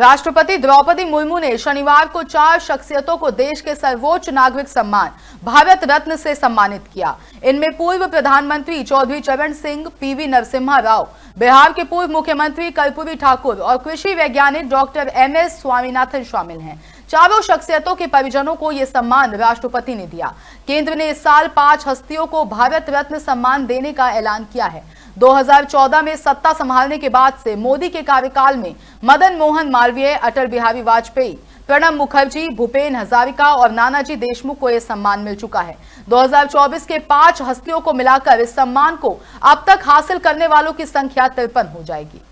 राष्ट्रपति द्रौपदी मुर्मू ने शनिवार को चार शख्सियतों को देश के सर्वोच्च नागरिक सम्मान भारत रत्न से सम्मानित किया इनमें पूर्व प्रधानमंत्री चौधरी चरण सिंह पीवी नरसिम्हा राव बिहार के पूर्व मुख्यमंत्री कर्पूरी ठाकुर और कृषि वैज्ञानिक डॉक्टर एम एस स्वामीनाथन शामिल हैं चारों शख्सियतों के परिजनों को ये सम्मान राष्ट्रपति ने दिया केंद्र ने इस साल पांच हस्तियों को भारत रत्न सम्मान देने का ऐलान किया है 2014 में सत्ता संभालने के बाद से मोदी के कार्यकाल में मदन मोहन मालवीय अटल बिहारी वाजपेयी प्रणब मुखर्जी भूपेन हजारिका और नानाजी देशमुख को यह सम्मान मिल चुका है 2024 के पांच हस्तियों को मिलाकर इस सम्मान को अब तक हासिल करने वालों की संख्या तिरपन हो जाएगी